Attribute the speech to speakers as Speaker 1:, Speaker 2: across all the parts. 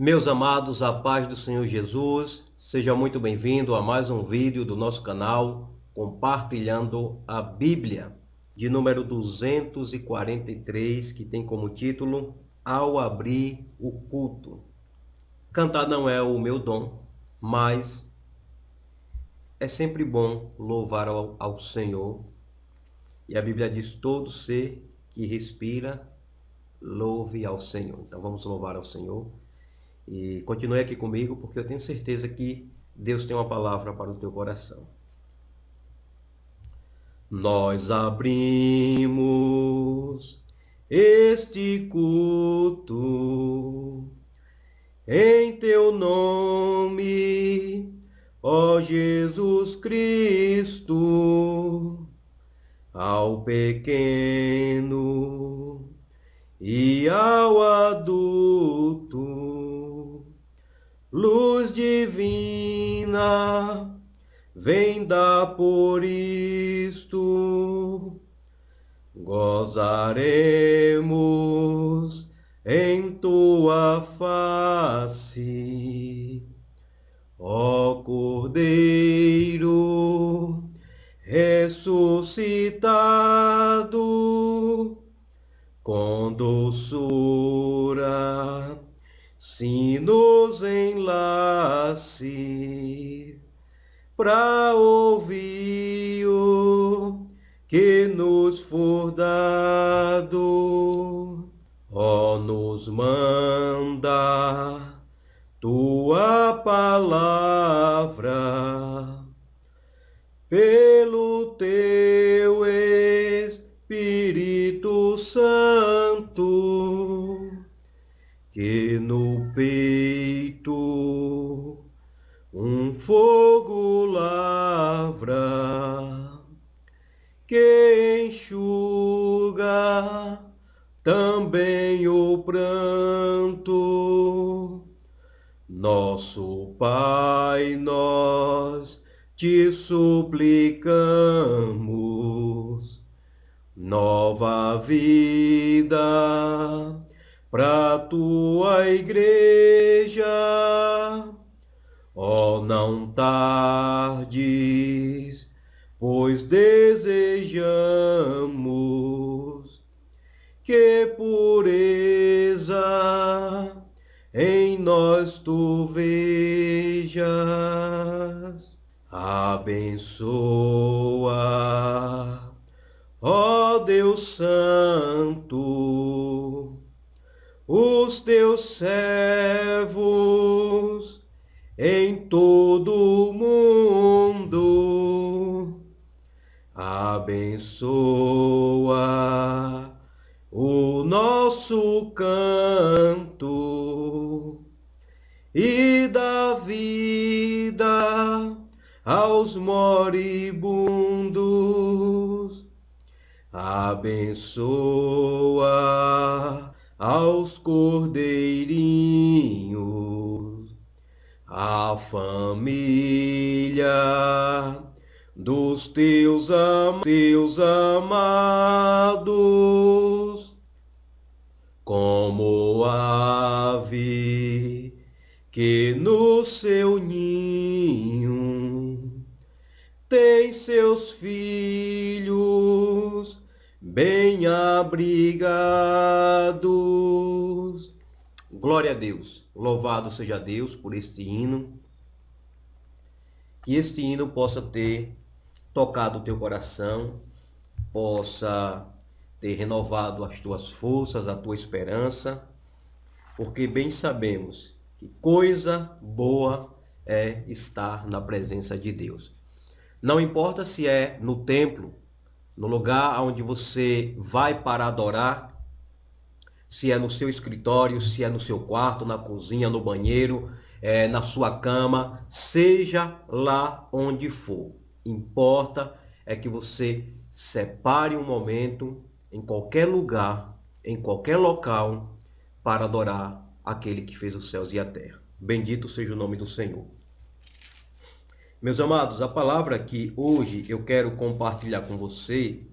Speaker 1: Meus amados, a paz do Senhor Jesus, seja muito bem-vindo a mais um vídeo do nosso canal Compartilhando a Bíblia, de número 243, que tem como título Ao Abrir o Culto. Cantar não é o meu dom, mas é sempre bom louvar ao, ao Senhor. E a Bíblia diz: todo ser que respira, louve ao Senhor. Então vamos louvar ao Senhor e continue aqui comigo, porque eu tenho certeza que Deus tem uma palavra para o teu coração.
Speaker 2: Nós abrimos este culto em teu nome, ó Jesus Cristo, ao pequeno e ao adulto Luz divina, vem dar por isto. Gozaremos em tua face, ó Cordeiro ressuscitado com doçura se nos enlace para ouvir o que nos for dado. Ó, nos manda tua palavra pelo teu. peito um fogo lavra que enxuga também o pranto. Nosso Pai, nós te suplicamos nova vida para tua igreja. Ó, oh, não tardes, pois desejamos que pureza em nós tu vejas. Abençoa, ó oh Deus Santo os teus servos em todo o mundo. Abençoa o nosso canto e dá vida aos moribundos. Abençoa aos cordeirinhos, à família dos teus, am teus amados, como ave que no seu ninho tem seus filhos bem abrigados. Glória a Deus.
Speaker 1: Louvado seja Deus por este hino. Que este hino possa ter tocado o teu coração, possa ter renovado as tuas forças, a tua esperança, porque bem sabemos que coisa boa é estar na presença de Deus. Não importa se é no templo, no lugar onde você vai para adorar, se é no seu escritório, se é no seu quarto, na cozinha, no banheiro, é, na sua cama, seja lá onde for. Importa é que você separe um momento em qualquer lugar, em qualquer local, para adorar aquele que fez os céus e a terra. Bendito seja o nome do Senhor. Meus amados, a palavra que hoje eu quero compartilhar com você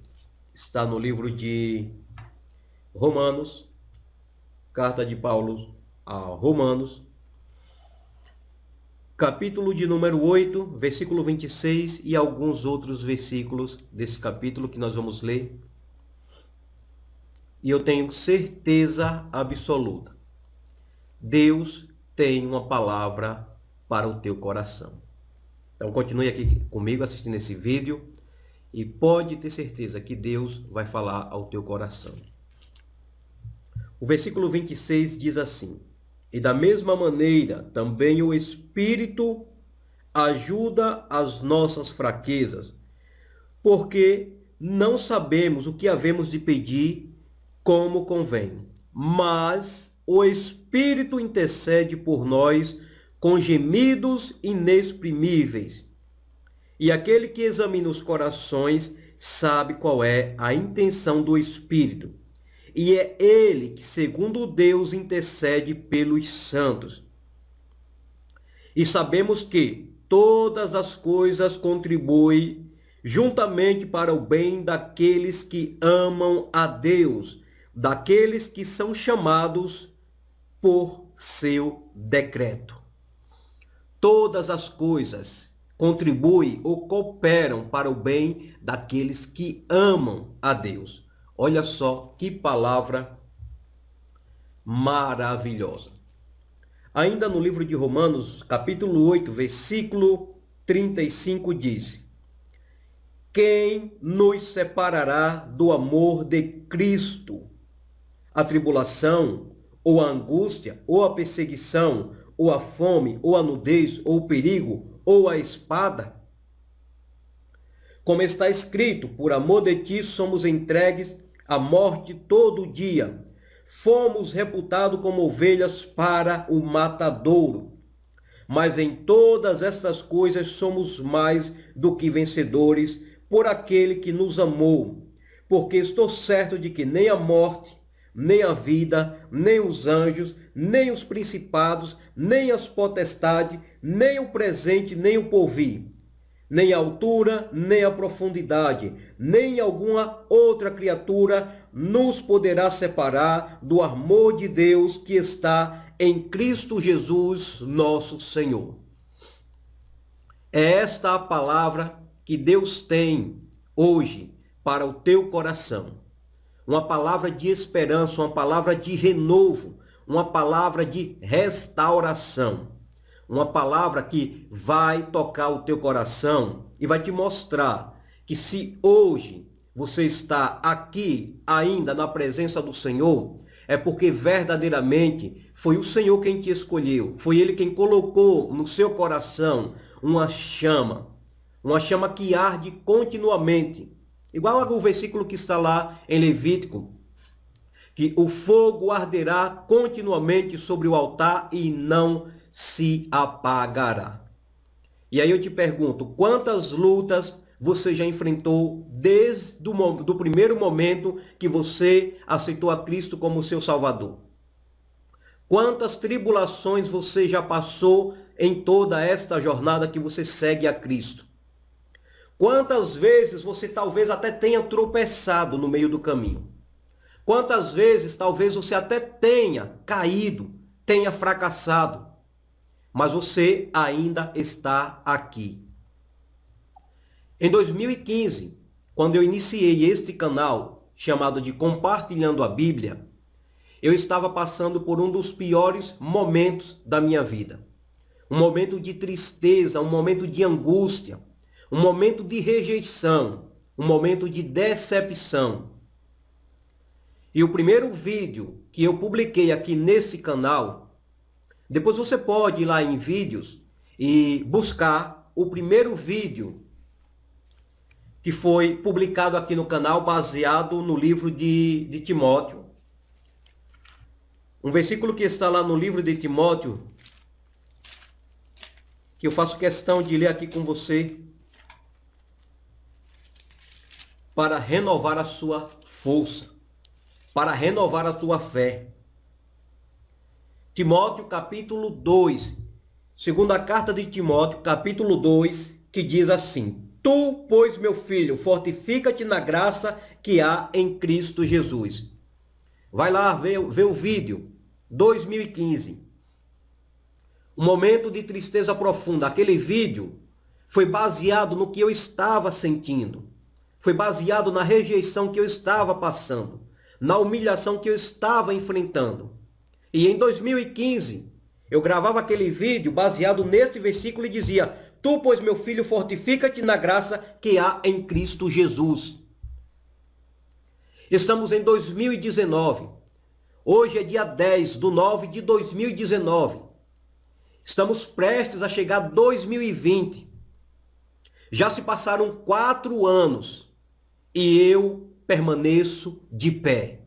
Speaker 1: está no livro de Romanos, carta de Paulo a Romanos, capítulo de número 8, versículo 26 e alguns outros versículos desse capítulo que nós vamos ler. E eu tenho certeza absoluta. Deus tem uma palavra para o teu coração. Então continue aqui comigo assistindo esse vídeo e pode ter certeza que Deus vai falar ao teu coração. O versículo 26 diz assim: E da mesma maneira, também o Espírito ajuda as nossas fraquezas, porque não sabemos o que havemos de pedir como convém, mas o Espírito intercede por nós com gemidos inexprimíveis. E aquele que examina os corações sabe qual é a intenção do Espírito. E é ele que, segundo Deus, intercede pelos santos. E sabemos que todas as coisas contribuem juntamente para o bem daqueles que amam a Deus, daqueles que são chamados por seu decreto todas as coisas contribuem ou cooperam para o bem daqueles que amam a Deus. Olha só que palavra maravilhosa. Ainda no livro de Romanos, capítulo 8, versículo 35 diz: Quem nos separará do amor de Cristo? A tribulação, ou a angústia, ou a perseguição, ou a fome, ou a nudez, ou o perigo, ou a espada? Como está escrito, por amor de ti somos entregues à morte todo dia. Fomos reputados como ovelhas para o matadouro. Mas em todas estas coisas somos mais do que vencedores por aquele que nos amou. Porque estou certo de que nem a morte, nem a vida, nem os anjos, nem os principados, nem as potestades, nem o presente, nem o porvir, nem a altura, nem a profundidade, nem alguma outra criatura nos poderá separar do amor de Deus que está em Cristo Jesus, nosso Senhor. É esta a palavra que Deus tem hoje para o teu coração uma palavra de esperança, uma palavra de renovo, uma palavra de restauração. Uma palavra que vai tocar o teu coração e vai te mostrar que se hoje você está aqui ainda na presença do Senhor, é porque verdadeiramente foi o Senhor quem te escolheu, foi Ele quem colocou no seu coração uma chama, uma chama que arde continuamente Igual ao versículo que está lá em Levítico, que o fogo arderá continuamente sobre o altar e não se apagará. E aí eu te pergunto, quantas lutas você já enfrentou desde o primeiro momento que você aceitou a Cristo como seu Salvador? Quantas tribulações você já passou em toda esta jornada que você segue a Cristo? Quantas vezes você talvez até tenha tropeçado no meio do caminho? Quantas vezes talvez você até tenha caído, tenha fracassado, mas você ainda está aqui. Em 2015, quando eu iniciei este canal, chamado de Compartilhando a Bíblia, eu estava passando por um dos piores momentos da minha vida. Um momento de tristeza, um momento de angústia, um momento de rejeição, um momento de decepção. E o primeiro vídeo que eu publiquei aqui nesse canal, depois você pode ir lá em vídeos e buscar o primeiro vídeo que foi publicado aqui no canal baseado no livro de, de Timóteo. Um versículo que está lá no livro de Timóteo, que eu faço questão de ler aqui com você. para renovar a sua força, para renovar a tua fé. Timóteo capítulo 2, segunda carta de Timóteo, capítulo 2, que diz assim: Tu, pois, meu filho, fortifica-te na graça que há em Cristo Jesus. Vai lá ver, ver o vídeo, 2015. Um momento de tristeza profunda. Aquele vídeo foi baseado no que eu estava sentindo. Foi baseado na rejeição que eu estava passando, na humilhação que eu estava enfrentando. E em 2015, eu gravava aquele vídeo baseado nesse versículo e dizia: Tu, pois, meu filho, fortifica-te na graça que há em Cristo Jesus. Estamos em 2019. Hoje é dia 10 do 9 de 2019. Estamos prestes a chegar a 2020. Já se passaram quatro anos e eu permaneço de pé.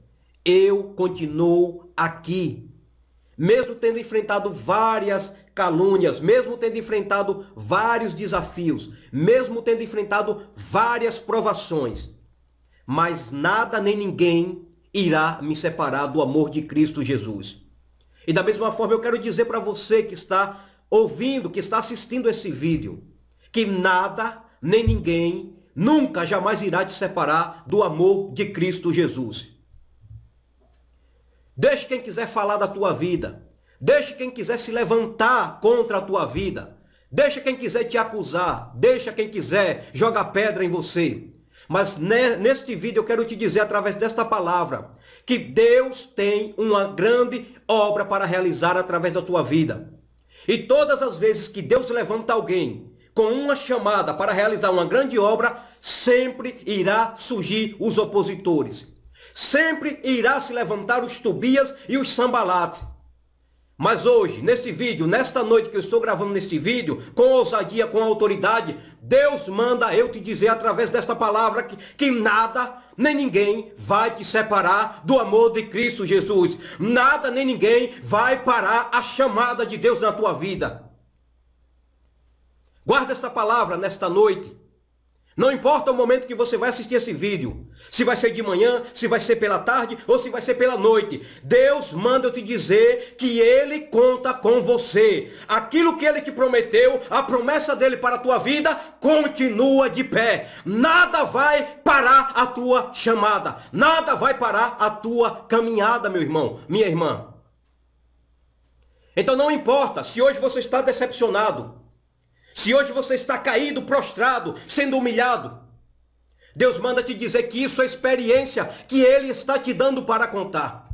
Speaker 1: Eu continuo aqui. Mesmo tendo enfrentado várias calúnias, mesmo tendo enfrentado vários desafios, mesmo tendo enfrentado várias provações, mas nada nem ninguém irá me separar do amor de Cristo Jesus. E da mesma forma eu quero dizer para você que está ouvindo, que está assistindo esse vídeo, que nada nem ninguém nunca jamais irá te separar do amor de Cristo Jesus. Deixe quem quiser falar da tua vida. Deixe quem quiser se levantar contra a tua vida. Deixa quem quiser te acusar. Deixa quem quiser jogar pedra em você. Mas neste vídeo eu quero te dizer através desta palavra que Deus tem uma grande obra para realizar através da tua vida. E todas as vezes que Deus levanta alguém com uma chamada para realizar uma grande obra, sempre irá surgir os opositores. Sempre irá se levantar os Tobias e os Sambalates. Mas hoje, neste vídeo, nesta noite que eu estou gravando neste vídeo, com ousadia, com autoridade, Deus manda eu te dizer através desta palavra que, que nada nem ninguém vai te separar do amor de Cristo Jesus. Nada nem ninguém vai parar a chamada de Deus na tua vida. Guarda esta palavra nesta noite. Não importa o momento que você vai assistir esse vídeo, se vai ser de manhã, se vai ser pela tarde ou se vai ser pela noite, Deus manda eu te dizer que Ele conta com você. Aquilo que Ele te prometeu, a promessa dele para a tua vida, continua de pé. Nada vai parar a tua chamada, nada vai parar a tua caminhada, meu irmão, minha irmã. Então não importa se hoje você está decepcionado, se hoje você está caído, prostrado, sendo humilhado, Deus manda te dizer que isso é experiência que Ele está te dando para contar.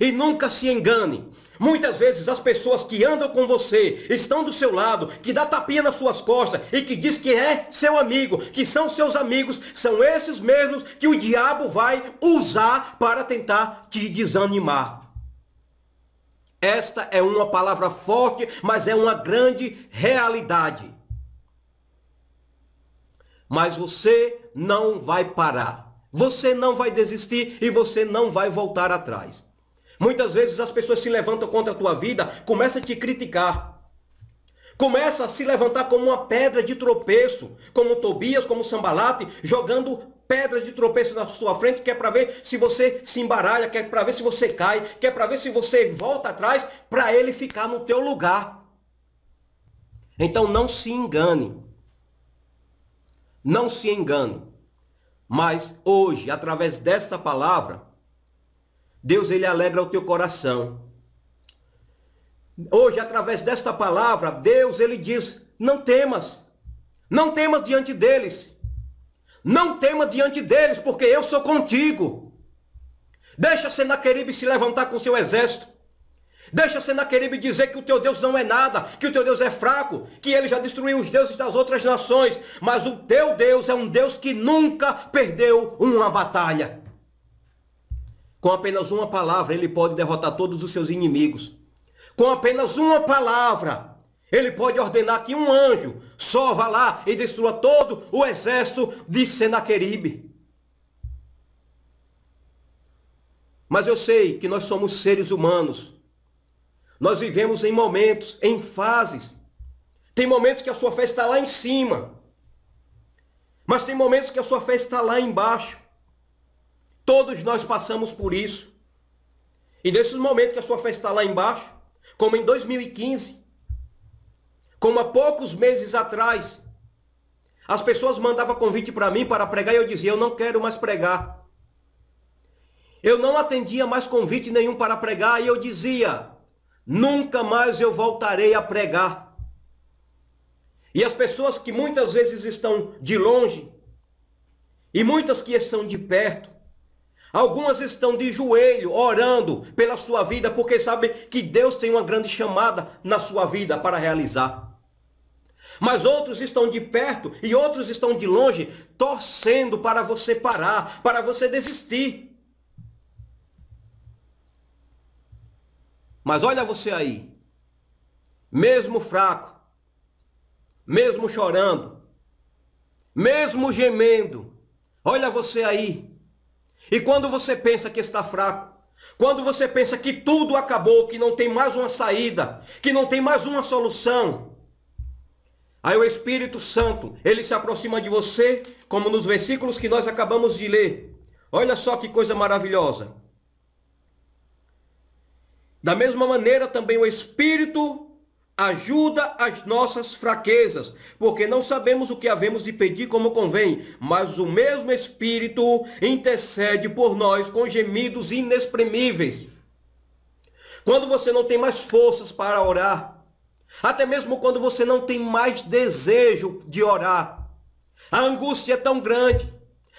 Speaker 1: E nunca se engane. Muitas vezes as pessoas que andam com você, estão do seu lado, que dá tapinha nas suas costas e que diz que é seu amigo, que são seus amigos, são esses mesmos que o diabo vai usar para tentar te desanimar. Esta é uma palavra forte, mas é uma grande realidade. Mas você não vai parar. Você não vai desistir e você não vai voltar atrás. Muitas vezes as pessoas se levantam contra a tua vida, começam a te criticar. Começa a se levantar como uma pedra de tropeço, como Tobias, como Sambalate, jogando pedras de tropeço na sua frente, que é para ver se você se embaralha, que é para ver se você cai, que é para ver se você volta atrás, para ele ficar no teu lugar. Então não se engane. Não se engane. Mas hoje, através desta palavra, Deus ele alegra o teu coração. Hoje, através desta palavra, Deus ele diz: não temas. Não temas diante deles. Não tema diante deles, porque eu sou contigo. Deixa Senaqueribe se levantar com seu exército. Deixa Senaqueribe dizer que o teu Deus não é nada, que o teu Deus é fraco, que ele já destruiu os deuses das outras nações, mas o teu Deus é um Deus que nunca perdeu uma batalha. Com apenas uma palavra, ele pode derrotar todos os seus inimigos. Com apenas uma palavra, ele pode ordenar que um anjo só vá lá e destrua todo o exército de Senaqueribe. Mas eu sei que nós somos seres humanos. Nós vivemos em momentos, em fases. Tem momentos que a sua fé está lá em cima. Mas tem momentos que a sua fé está lá embaixo. Todos nós passamos por isso. E nesses momentos que a sua fé está lá embaixo, como em 2015, como há poucos meses atrás, as pessoas mandavam convite para mim para pregar e eu dizia: Eu não quero mais pregar. Eu não atendia mais convite nenhum para pregar e eu dizia: Nunca mais eu voltarei a pregar. E as pessoas que muitas vezes estão de longe, e muitas que estão de perto, Algumas estão de joelho orando pela sua vida porque sabem que Deus tem uma grande chamada na sua vida para realizar. Mas outros estão de perto e outros estão de longe, torcendo para você parar, para você desistir. Mas olha você aí, mesmo fraco, mesmo chorando, mesmo gemendo, olha você aí. E quando você pensa que está fraco, quando você pensa que tudo acabou, que não tem mais uma saída, que não tem mais uma solução, Aí o Espírito Santo, ele se aproxima de você, como nos versículos que nós acabamos de ler. Olha só que coisa maravilhosa. Da mesma maneira, também o Espírito ajuda as nossas fraquezas, porque não sabemos o que havemos de pedir como convém, mas o mesmo Espírito intercede por nós com gemidos inexprimíveis. Quando você não tem mais forças para orar, até mesmo quando você não tem mais desejo de orar. A angústia é tão grande.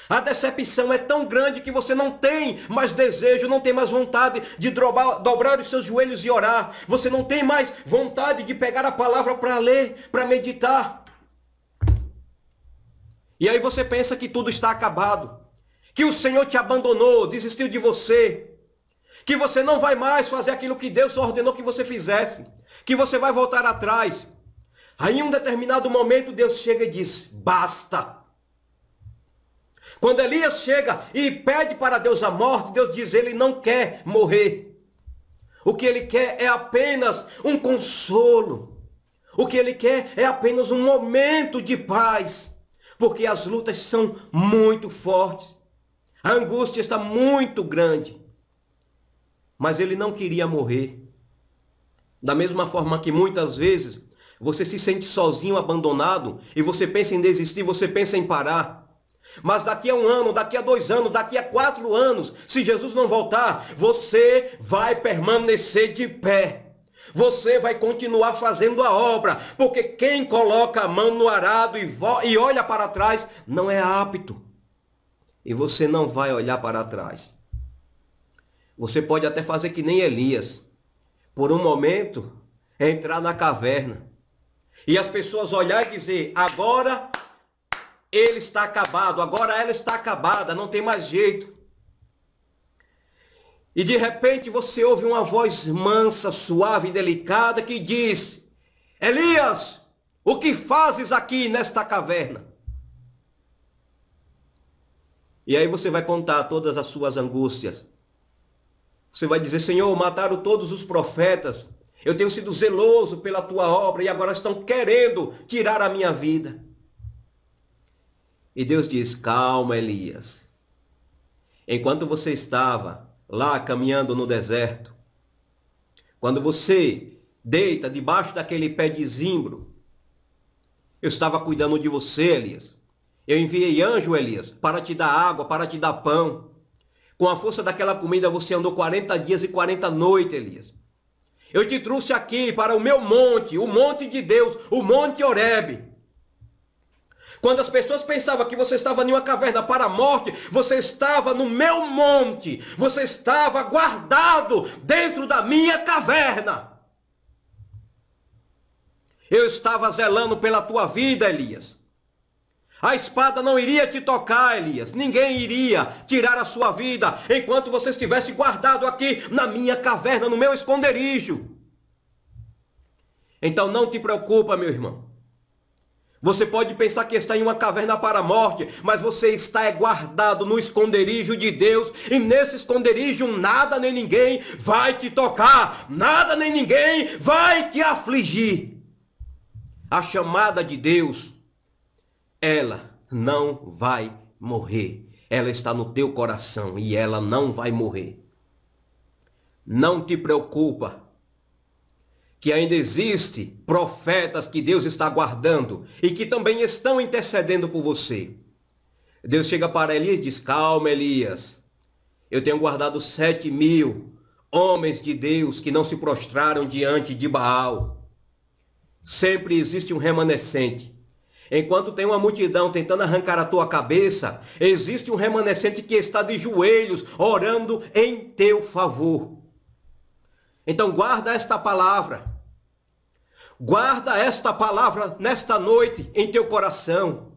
Speaker 1: A decepção é tão grande que você não tem mais desejo, não tem mais vontade de dobrar, dobrar os seus joelhos e orar. Você não tem mais vontade de pegar a palavra para ler, para meditar. E aí você pensa que tudo está acabado, que o Senhor te abandonou, desistiu de você, que você não vai mais fazer aquilo que Deus ordenou que você fizesse que você vai voltar atrás. Aí em um determinado momento Deus chega e diz: basta. Quando Elias chega e pede para Deus a morte, Deus diz: ele não quer morrer. O que ele quer é apenas um consolo. O que ele quer é apenas um momento de paz. Porque as lutas são muito fortes. A angústia está muito grande. Mas ele não queria morrer. Da mesma forma que muitas vezes você se sente sozinho, abandonado, e você pensa em desistir, você pensa em parar. Mas daqui a um ano, daqui a dois anos, daqui a quatro anos, se Jesus não voltar, você vai permanecer de pé. Você vai continuar fazendo a obra, porque quem coloca a mão no arado e, e olha para trás não é apto. E você não vai olhar para trás. Você pode até fazer que nem Elias por um momento, é entrar na caverna e as pessoas olhar e dizer: agora ele está acabado, agora ela está acabada, não tem mais jeito. E de repente você ouve uma voz mansa, suave e delicada que diz: Elias, o que fazes aqui nesta caverna? E aí você vai contar todas as suas angústias, você vai dizer, Senhor, mataram todos os profetas. Eu tenho sido zeloso pela tua obra e agora estão querendo tirar a minha vida. E Deus diz: Calma, Elias. Enquanto você estava lá caminhando no deserto, quando você deita debaixo daquele pé de zimbro, eu estava cuidando de você, Elias. Eu enviei anjo, Elias, para te dar água, para te dar pão. Com a força daquela comida você andou 40 dias e 40 noites, Elias. Eu te trouxe aqui para o meu monte, o monte de Deus, o monte Horebe. Quando as pessoas pensavam que você estava em uma caverna para a morte, você estava no meu monte, você estava guardado dentro da minha caverna. Eu estava zelando pela tua vida, Elias. A espada não iria te tocar, Elias. Ninguém iria tirar a sua vida enquanto você estivesse guardado aqui na minha caverna, no meu esconderijo. Então não te preocupa, meu irmão. Você pode pensar que está em uma caverna para a morte, mas você está é guardado no esconderijo de Deus, e nesse esconderijo nada nem ninguém vai te tocar, nada nem ninguém vai te afligir. A chamada de Deus ela não vai morrer. Ela está no teu coração e ela não vai morrer. Não te preocupa que ainda existe profetas que Deus está guardando e que também estão intercedendo por você. Deus chega para Elias e diz, calma Elias, eu tenho guardado sete mil homens de Deus que não se prostraram diante de Baal. Sempre existe um remanescente. Enquanto tem uma multidão tentando arrancar a tua cabeça, existe um remanescente que está de joelhos orando em teu favor. Então guarda esta palavra. Guarda esta palavra nesta noite em teu coração.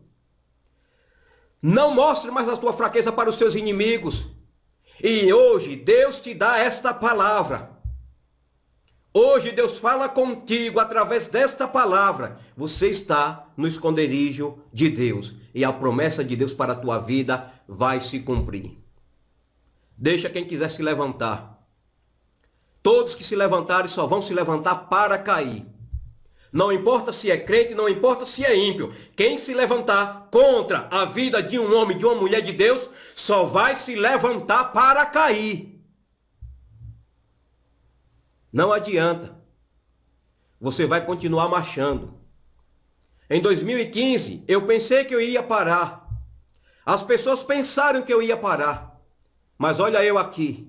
Speaker 1: Não mostre mais a tua fraqueza para os seus inimigos. E hoje Deus te dá esta palavra. Hoje Deus fala contigo através desta palavra. Você está no esconderijo de Deus e a promessa de Deus para a tua vida vai se cumprir. Deixa quem quiser se levantar. Todos que se levantarem só vão se levantar para cair. Não importa se é crente, não importa se é ímpio. Quem se levantar contra a vida de um homem, de uma mulher de Deus, só vai se levantar para cair. Não adianta. Você vai continuar marchando. Em 2015, eu pensei que eu ia parar. As pessoas pensaram que eu ia parar. Mas olha eu aqui.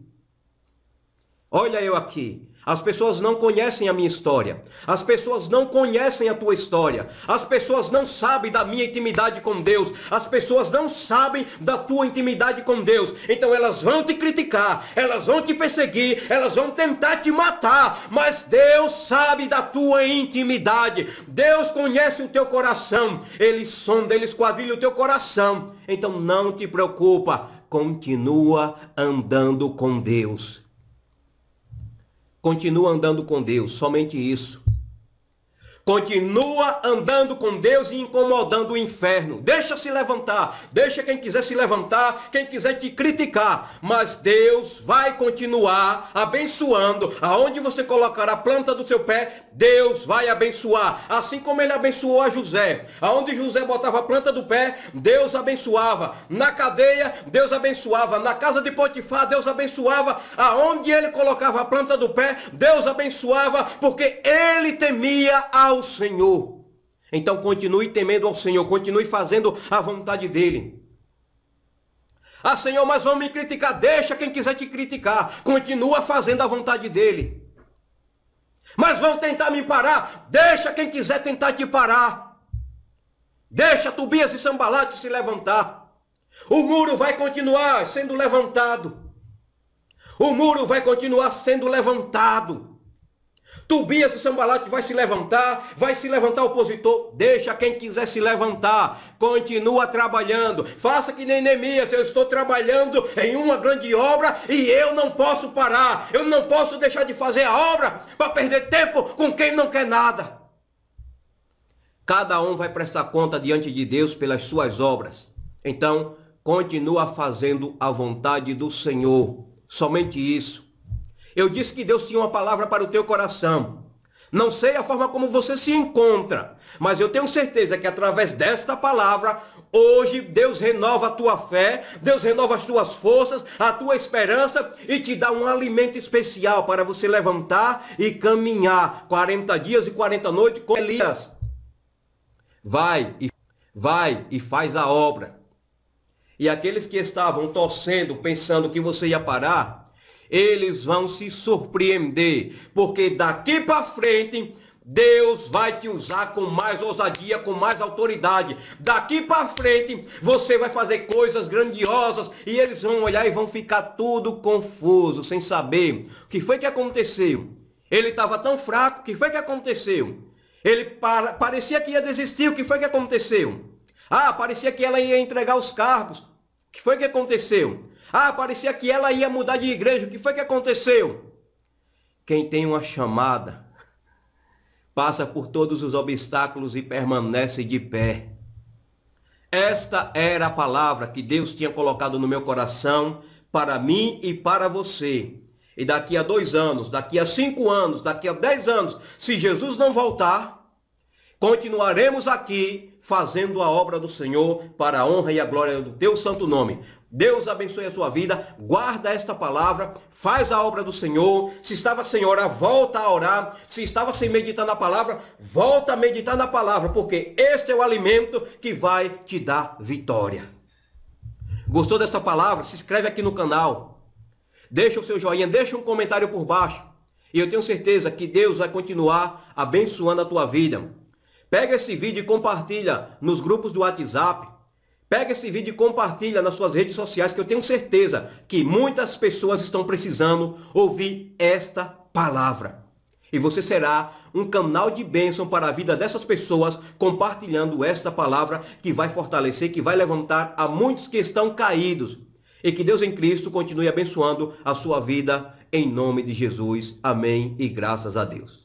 Speaker 1: Olha eu aqui. As pessoas não conhecem a minha história. As pessoas não conhecem a tua história. As pessoas não sabem da minha intimidade com Deus. As pessoas não sabem da tua intimidade com Deus. Então elas vão te criticar, elas vão te perseguir, elas vão tentar te matar. Mas Deus sabe da tua intimidade. Deus conhece o teu coração. Ele sonda, ele esquadrilha o teu coração. Então não te preocupa. Continua andando com Deus Continua andando com Deus, somente isso. Continua andando com Deus e incomodando o inferno. Deixa se levantar, deixa quem quiser se levantar, quem quiser te criticar, mas Deus vai continuar abençoando. Aonde você colocar a planta do seu pé, Deus vai abençoar, assim como ele abençoou a José. Aonde José botava a planta do pé, Deus abençoava. Na cadeia, Deus abençoava. Na casa de Potifar, Deus abençoava. Aonde ele colocava a planta do pé, Deus abençoava, porque ele temia a ao Senhor. Então continue temendo ao Senhor, continue fazendo a vontade dele. Ah, Senhor, mas vão me criticar. Deixa quem quiser te criticar. Continua fazendo a vontade dele. Mas vão tentar me parar. Deixa quem quiser tentar te parar. Deixa Tubias e Sambalate se levantar. O muro vai continuar sendo levantado. O muro vai continuar sendo levantado o sambalate vai se levantar, vai se levantar opositor. Deixa quem quiser se levantar. Continua trabalhando. Faça que nem Neemias. Eu estou trabalhando em uma grande obra e eu não posso parar. Eu não posso deixar de fazer a obra para perder tempo com quem não quer nada. Cada um vai prestar conta diante de Deus pelas suas obras. Então, continua fazendo a vontade do Senhor. Somente isso. Eu disse que Deus tinha uma palavra para o teu coração. Não sei a forma como você se encontra, mas eu tenho certeza que através desta palavra, hoje Deus renova a tua fé, Deus renova as tuas forças, a tua esperança e te dá um alimento especial para você levantar e caminhar 40 dias e 40 noites com Elias. Vai e vai e faz a obra. E aqueles que estavam torcendo, pensando que você ia parar, eles vão se surpreender, porque daqui para frente Deus vai te usar com mais ousadia, com mais autoridade. Daqui para frente, você vai fazer coisas grandiosas e eles vão olhar e vão ficar tudo confuso, sem saber o que foi que aconteceu. Ele estava tão fraco, o que foi que aconteceu? Ele para, parecia que ia desistir, o que foi que aconteceu? Ah, parecia que ela ia entregar os cargos. O que foi que aconteceu? Ah, parecia que ela ia mudar de igreja. O que foi que aconteceu? Quem tem uma chamada passa por todos os obstáculos e permanece de pé. Esta era a palavra que Deus tinha colocado no meu coração para mim e para você. E daqui a dois anos, daqui a cinco anos, daqui a dez anos, se Jesus não voltar, continuaremos aqui fazendo a obra do Senhor para a honra e a glória do teu santo nome. Deus abençoe a sua vida, guarda esta palavra, faz a obra do Senhor. Se estava sem orar, volta a orar. Se estava sem meditar na palavra, volta a meditar na palavra, porque este é o alimento que vai te dar vitória. Gostou dessa palavra? Se inscreve aqui no canal. Deixa o seu joinha, deixa um comentário por baixo. E eu tenho certeza que Deus vai continuar abençoando a tua vida. Pega esse vídeo e compartilha nos grupos do WhatsApp Pega esse vídeo e compartilha nas suas redes sociais, que eu tenho certeza que muitas pessoas estão precisando ouvir esta palavra. E você será um canal de bênção para a vida dessas pessoas, compartilhando esta palavra que vai fortalecer, que vai levantar a muitos que estão caídos. E que Deus em Cristo continue abençoando
Speaker 2: a sua vida, em nome de Jesus. Amém e graças a Deus.